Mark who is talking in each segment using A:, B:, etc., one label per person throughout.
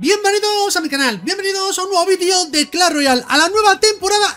A: Bienvenidos a mi canal, bienvenidos a un nuevo vídeo de Clash Royale, a la nueva temporada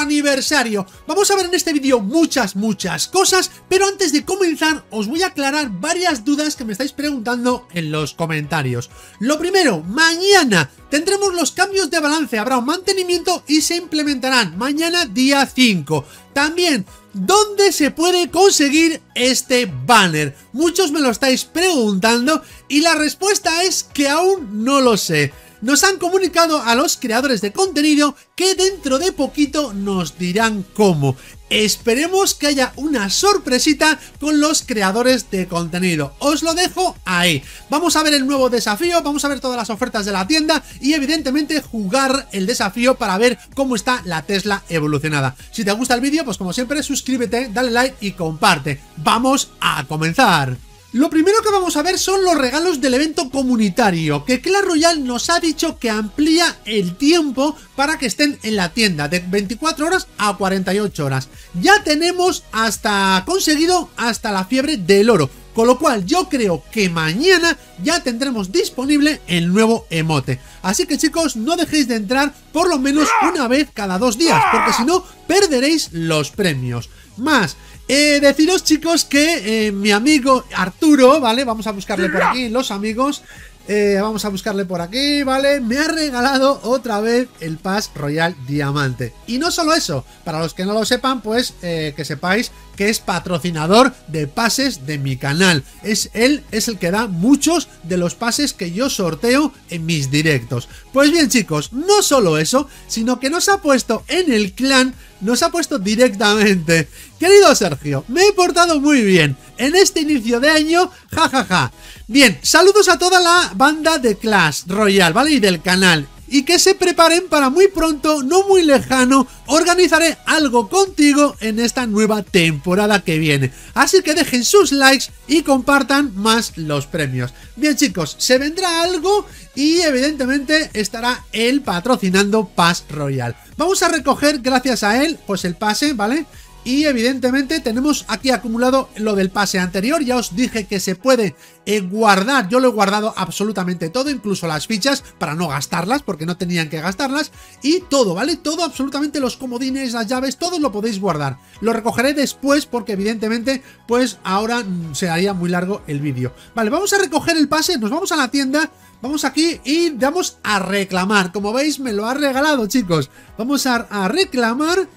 A: Aniversario Vamos a ver en este vídeo muchas, muchas cosas, pero antes de comenzar os voy a aclarar varias dudas que me estáis preguntando en los comentarios. Lo primero, mañana tendremos los cambios de balance, habrá un mantenimiento y se implementarán mañana día 5. También ¿Dónde se puede conseguir este banner? Muchos me lo estáis preguntando y la respuesta es que aún no lo sé. Nos han comunicado a los creadores de contenido que dentro de poquito nos dirán cómo esperemos que haya una sorpresita con los creadores de contenido. Os lo dejo ahí. Vamos a ver el nuevo desafío, vamos a ver todas las ofertas de la tienda y evidentemente jugar el desafío para ver cómo está la Tesla evolucionada. Si te gusta el vídeo, pues como siempre, suscríbete, dale like y comparte. ¡Vamos a comenzar! Lo primero que vamos a ver son los regalos del evento comunitario, que Clash Royale nos ha dicho que amplía el tiempo para que estén en la tienda, de 24 horas a 48 horas. Ya tenemos hasta conseguido hasta la fiebre del oro, con lo cual yo creo que mañana ya tendremos disponible el nuevo emote. Así que chicos, no dejéis de entrar por lo menos una vez cada dos días, porque si no, perderéis los premios. Más, eh, deciros, chicos, que eh, mi amigo Arturo, ¿vale? Vamos a buscarle por aquí, los amigos. Eh, vamos a buscarle por aquí, ¿vale? Me ha regalado otra vez el Pass Royal Diamante. Y no solo eso, para los que no lo sepan, pues que sepáis que es patrocinador de pases de mi canal. Es él, es el que da muchos de los pases que yo sorteo en mis directos. Pues bien chicos, no solo eso, sino que nos ha puesto en el clan, nos ha puesto directamente. Querido Sergio, me he portado muy bien en este inicio de año, jajaja. Ja, ja. Bien, saludos a toda la banda de Clash Royale, ¿vale? Y del canal y que se preparen para muy pronto, no muy lejano, organizaré algo contigo en esta nueva temporada que viene. Así que dejen sus likes y compartan más los premios. Bien chicos, se vendrá algo y evidentemente estará él patrocinando Pass Royal. Vamos a recoger gracias a él, pues el pase, ¿vale? Y evidentemente tenemos aquí acumulado lo del pase anterior. Ya os dije que se puede eh, guardar. Yo lo he guardado absolutamente todo, incluso las fichas, para no gastarlas, porque no tenían que gastarlas. Y todo, ¿vale? Todo, absolutamente los comodines, las llaves, todo lo podéis guardar. Lo recogeré después, porque evidentemente, pues ahora mm, se haría muy largo el vídeo. Vale, vamos a recoger el pase, nos vamos a la tienda. Vamos aquí y vamos a reclamar. Como veis, me lo ha regalado, chicos. Vamos a reclamar...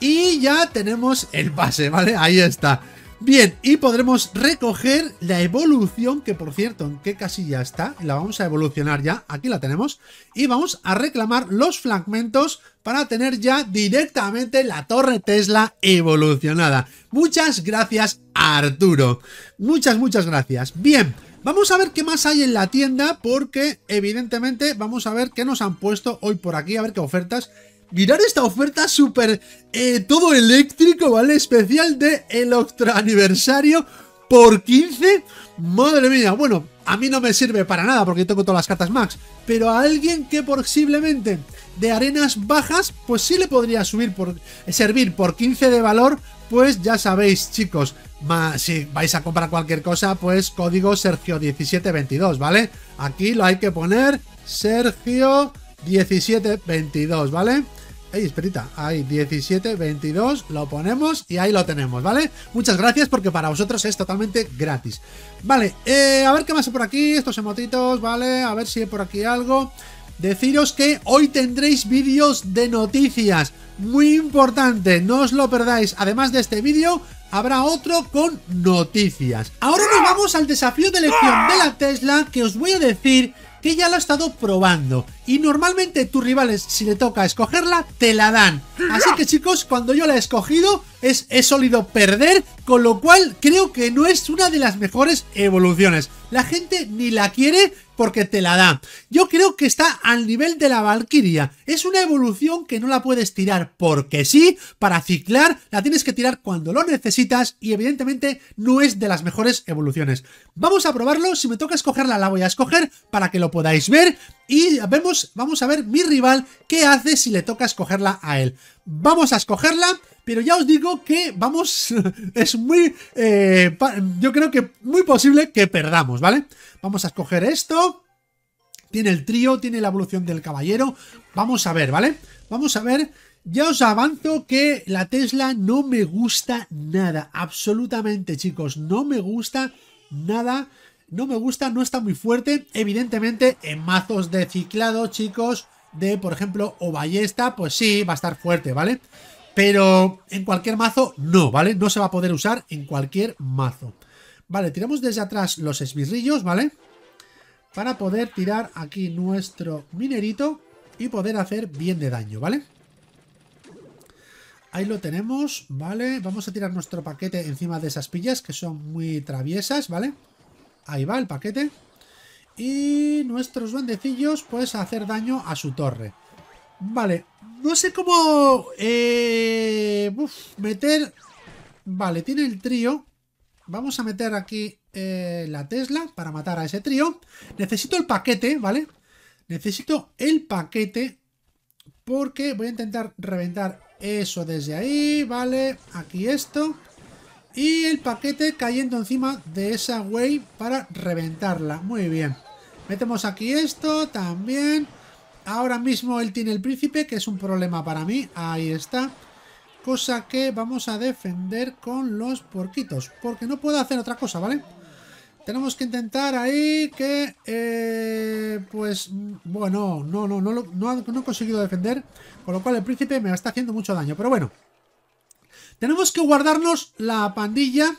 A: Y ya tenemos el base, ¿vale? Ahí está. Bien, y podremos recoger la evolución, que por cierto, ¿en qué casilla está? La vamos a evolucionar ya, aquí la tenemos. Y vamos a reclamar los fragmentos para tener ya directamente la torre Tesla evolucionada. Muchas gracias, Arturo. Muchas, muchas gracias. Bien, Vamos a ver qué más hay en la tienda porque evidentemente vamos a ver qué nos han puesto hoy por aquí, a ver qué ofertas. Mirar esta oferta súper eh, todo eléctrico, ¿vale? Especial de el octro aniversario por 15. Madre mía, bueno, a mí no me sirve para nada porque tengo todas las cartas max. Pero a alguien que posiblemente de arenas bajas, pues sí le podría subir por, servir por 15 de valor. Pues ya sabéis, chicos, si vais a comprar cualquier cosa, pues código Sergio1722, ¿vale? Aquí lo hay que poner Sergio1722, ¿vale? Ey, esperita, hay 17, 22, lo ponemos y ahí lo tenemos, ¿vale? Muchas gracias porque para vosotros es totalmente gratis. Vale, eh, a ver qué más hay por aquí, estos emotitos, ¿vale? A ver si hay por aquí algo. Deciros que hoy tendréis vídeos de noticias, muy importante, no os lo perdáis. Además de este vídeo, habrá otro con noticias. Ahora nos vamos al desafío de elección de la Tesla que os voy a decir que ya lo ha estado probando. Y normalmente tus rivales, si le toca escogerla, te la dan. Así que chicos, cuando yo la he escogido, es, solido perder, con lo cual creo que no es una de las mejores evoluciones. La gente ni la quiere porque te la da. Yo creo que está al nivel de la Valkyria. Es una evolución que no la puedes tirar porque sí, para ciclar, la tienes que tirar cuando lo necesitas y evidentemente no es de las mejores evoluciones. Vamos a probarlo, si me toca escogerla la voy a escoger para que lo podáis ver y vemos, vamos a ver mi rival qué hace si le toca escogerla a él. Vamos a escogerla, pero ya os digo que vamos, es muy, eh, yo creo que muy posible que perdamos, ¿vale? Vamos a escoger esto. Tiene el trío, tiene la evolución del caballero. Vamos a ver, ¿vale? Vamos a ver. Ya os avanzo que la Tesla no me gusta nada. Absolutamente, chicos. No me gusta nada no me gusta, no está muy fuerte. Evidentemente, en mazos de ciclado, chicos, de, por ejemplo, o ballesta, pues sí, va a estar fuerte, ¿vale? Pero en cualquier mazo, no, ¿vale? No se va a poder usar en cualquier mazo. Vale, tiramos desde atrás los esbirrillos, ¿vale? Para poder tirar aquí nuestro minerito y poder hacer bien de daño, ¿vale? Ahí lo tenemos, ¿vale? Vamos a tirar nuestro paquete encima de esas pillas que son muy traviesas, ¿vale? vale Ahí va el paquete. Y nuestros duendecillos, pues, a hacer daño a su torre. Vale, no sé cómo... Eh, meter... Vale, tiene el trío. Vamos a meter aquí eh, la Tesla para matar a ese trío. Necesito el paquete, ¿vale? Necesito el paquete porque voy a intentar reventar eso desde ahí, ¿vale? Aquí esto. Y el paquete cayendo encima de esa wave para reventarla. Muy bien. Metemos aquí esto también. Ahora mismo él tiene el príncipe, que es un problema para mí. Ahí está. Cosa que vamos a defender con los porquitos. Porque no puedo hacer otra cosa, ¿vale? Tenemos que intentar ahí que... Eh, pues... Bueno, no, no, no, no, no he conseguido defender. Con lo cual el príncipe me está haciendo mucho daño. Pero bueno. Tenemos que guardarnos la pandilla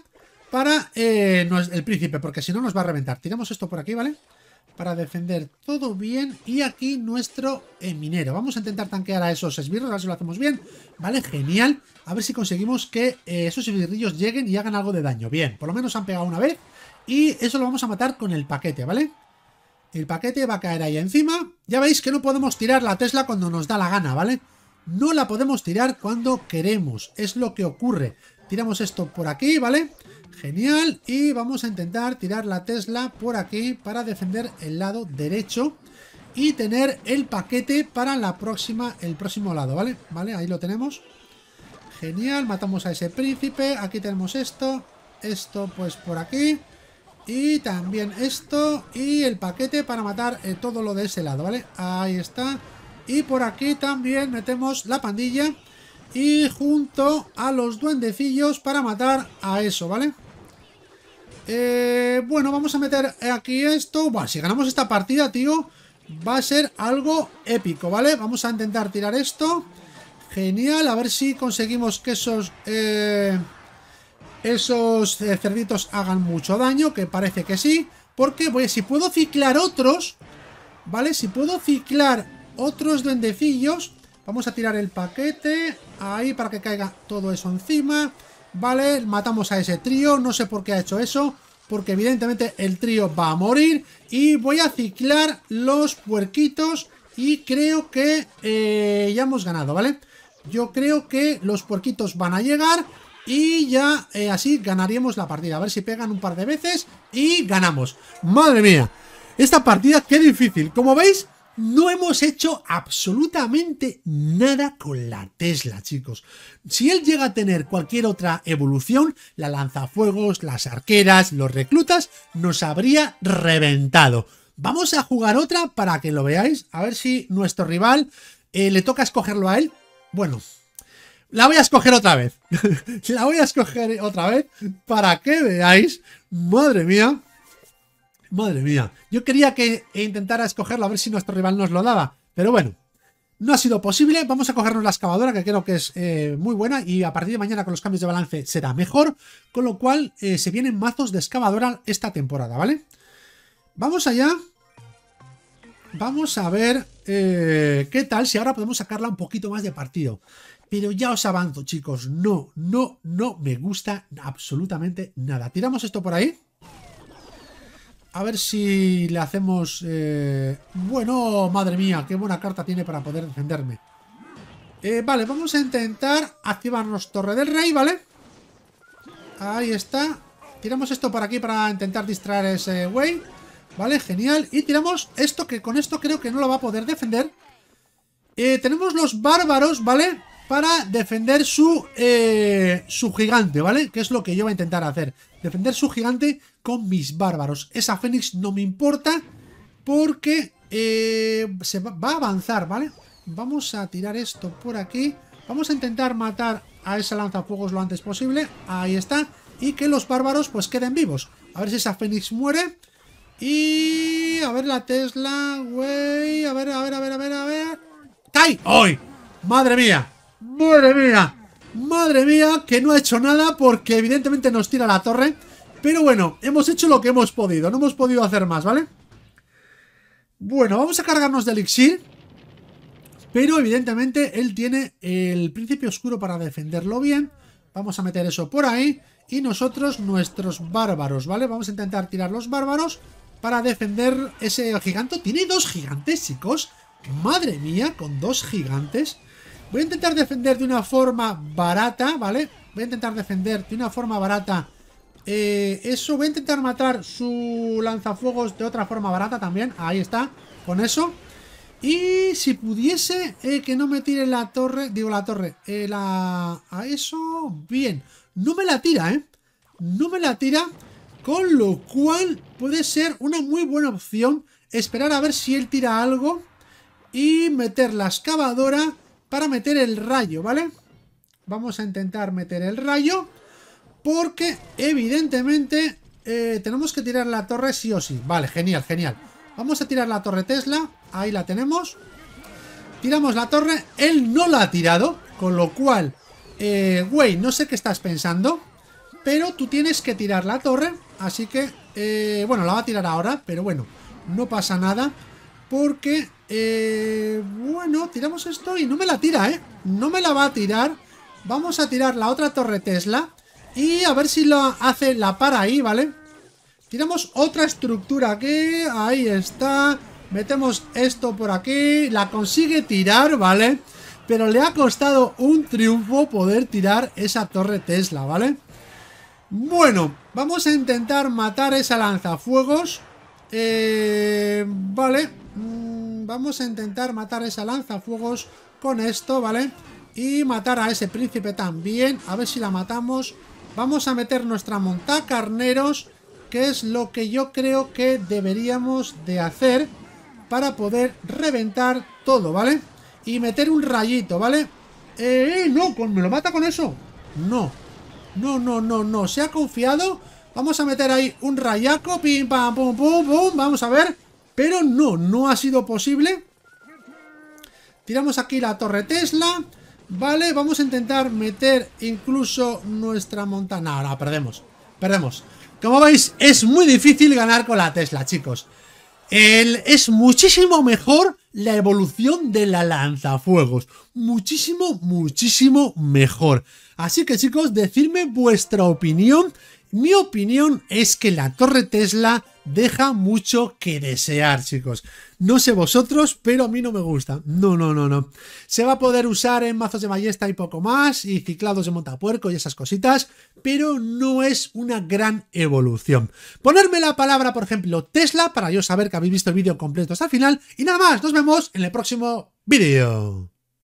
A: para eh, el príncipe, porque si no nos va a reventar. Tiramos esto por aquí, ¿vale? Para defender todo bien. Y aquí nuestro eh, minero. Vamos a intentar tanquear a esos esbirros, a ver si lo hacemos bien. Vale, genial. A ver si conseguimos que eh, esos esbirrillos lleguen y hagan algo de daño. Bien, por lo menos han pegado una vez. Y eso lo vamos a matar con el paquete, ¿vale? El paquete va a caer ahí encima. Ya veis que no podemos tirar la Tesla cuando nos da la gana, ¿vale? vale no la podemos tirar cuando queremos. Es lo que ocurre. Tiramos esto por aquí, ¿vale? Genial. Y vamos a intentar tirar la Tesla por aquí para defender el lado derecho. Y tener el paquete para la próxima, el próximo lado, ¿vale? ¿Vale? Ahí lo tenemos. Genial, matamos a ese príncipe. Aquí tenemos esto. Esto pues por aquí. Y también esto. Y el paquete para matar eh, todo lo de ese lado, ¿vale? Ahí está. Y por aquí también metemos la pandilla. Y junto a los duendecillos para matar a eso, ¿vale? Eh, bueno, vamos a meter aquí esto. Bueno, si ganamos esta partida, tío, va a ser algo épico, ¿vale? Vamos a intentar tirar esto. Genial, a ver si conseguimos que esos... Eh, esos eh, cerditos hagan mucho daño, que parece que sí. Porque, voy si puedo ciclar otros... ¿Vale? Si puedo ciclar otros duendecillos. Vamos a tirar el paquete ahí para que caiga todo eso encima. Vale, matamos a ese trío. No sé por qué ha hecho eso. Porque evidentemente el trío va a morir. Y voy a ciclar los puerquitos. Y creo que eh, ya hemos ganado, ¿vale? Yo creo que los puerquitos van a llegar. Y ya eh, así ganaríamos la partida. A ver si pegan un par de veces. Y ganamos. ¡Madre mía! Esta partida, qué difícil. Como veis, no hemos hecho absolutamente nada con la Tesla, chicos. Si él llega a tener cualquier otra evolución, la lanzafuegos, las arqueras, los reclutas, nos habría reventado. Vamos a jugar otra para que lo veáis, a ver si nuestro rival eh, le toca escogerlo a él. Bueno, la voy a escoger otra vez. la voy a escoger otra vez para que veáis. Madre mía. Madre mía. Yo quería que intentara escogerlo a ver si nuestro rival nos lo daba. Pero bueno, no ha sido posible. Vamos a cogernos la excavadora, que creo que es eh, muy buena. Y a partir de mañana con los cambios de balance será mejor. Con lo cual, eh, se vienen mazos de excavadora esta temporada, ¿vale? Vamos allá. Vamos a ver eh, qué tal si ahora podemos sacarla un poquito más de partido. Pero ya os avanzo, chicos. No, no, no me gusta absolutamente nada. Tiramos esto por ahí. A ver si le hacemos... Eh, bueno, madre mía, qué buena carta tiene para poder defenderme. Eh, vale, vamos a intentar activarnos Torre del Rey, ¿vale? Ahí está. Tiramos esto por aquí para intentar distraer ese güey. Vale, genial. Y tiramos esto, que con esto creo que no lo va a poder defender. Eh, tenemos los bárbaros, ¿vale? Para defender su, su gigante, ¿vale? Que es lo que yo voy a intentar hacer defender su gigante con mis bárbaros. Esa Fénix no me importa porque eh, se va, a avanzar, ¿vale? Vamos a tirar esto por aquí. Vamos a intentar matar a esa lanzafuegos lo antes posible. Ahí está. Y que los bárbaros pues queden vivos. A ver si esa Fénix muere. Y... A ver la Tesla, güey. A ver, a ver, a ver, a ver, a ver. ¡Tai! ¡Ay! ¡Madre mía! ¡Madre mía! Madre mía, que no ha hecho nada porque evidentemente nos tira la torre. Pero bueno, hemos hecho lo que hemos podido. No hemos podido hacer más, ¿vale? Bueno, vamos a cargarnos de elixir. Pero evidentemente él tiene el príncipe oscuro para defenderlo bien. Vamos a meter eso por ahí. Y nosotros nuestros bárbaros, ¿vale? Vamos a intentar tirar los bárbaros para defender ese gigante. Tiene dos gigantes, chicos. Madre mía, con dos gigantes. Voy a intentar defender de una forma barata, ¿vale? Voy a intentar defender de una forma barata eh, eso. Voy a intentar matar su lanzafuegos de otra forma barata también. Ahí está, con eso. Y si pudiese, eh, que no me tire la torre, digo la torre, eh, la... a eso, bien. No me la tira, ¿eh? No me la tira, con lo cual puede ser una muy buena opción esperar a ver si él tira algo y meter la excavadora para meter el rayo, ¿vale? Vamos a intentar meter el rayo porque evidentemente eh, tenemos que tirar la torre sí o sí. Vale, genial, genial. Vamos a tirar la torre Tesla, ahí la tenemos. Tiramos la torre, él no la ha tirado, con lo cual, eh, güey, no sé qué estás pensando, pero tú tienes que tirar la torre, así que, eh, bueno, la va a tirar ahora, pero bueno, no pasa nada. Porque, eh, bueno, tiramos esto y no me la tira, ¿eh? No me la va a tirar. Vamos a tirar la otra torre Tesla. Y a ver si lo hace, la para ahí, ¿vale? Tiramos otra estructura aquí. Ahí está. Metemos esto por aquí. La consigue tirar, ¿vale? Pero le ha costado un triunfo poder tirar esa torre Tesla, ¿vale? Bueno, vamos a intentar matar esa lanzafuegos. Eh, vale. Mm, vamos a intentar matar esa lanzafuegos con esto, ¿vale? Y matar a ese príncipe también. A ver si la matamos. Vamos a meter nuestra monta carneros que es lo que yo creo que deberíamos de hacer para poder reventar todo, ¿vale? Y meter un rayito, ¿vale? ¡Eh, no! ¿Me lo mata con eso? No. No, no, no, no. ¿Se ha confiado? Vamos a meter ahí un rayaco. Pim, pam, pum, pum, pum. Vamos a ver. Pero no, no ha sido posible. Tiramos aquí la torre Tesla. Vale, vamos a intentar meter incluso nuestra montana. Ahora, perdemos. Perdemos. Como veis, es muy difícil ganar con la Tesla, chicos. es muchísimo mejor la evolución de la lanzafuegos. Muchísimo, muchísimo mejor. Así que chicos, decidme vuestra opinión. Mi opinión es que la torre Tesla deja mucho que desear, chicos. No sé vosotros, pero a mí no me gusta. No, no, no, no. Se va a poder usar en mazos de ballesta y poco más, y ciclados de montapuerco y esas cositas, pero no es una gran evolución. Ponerme la palabra, por ejemplo, Tesla, para yo saber que habéis visto el vídeo completo hasta el final, y nada más, nos vemos en el próximo vídeo.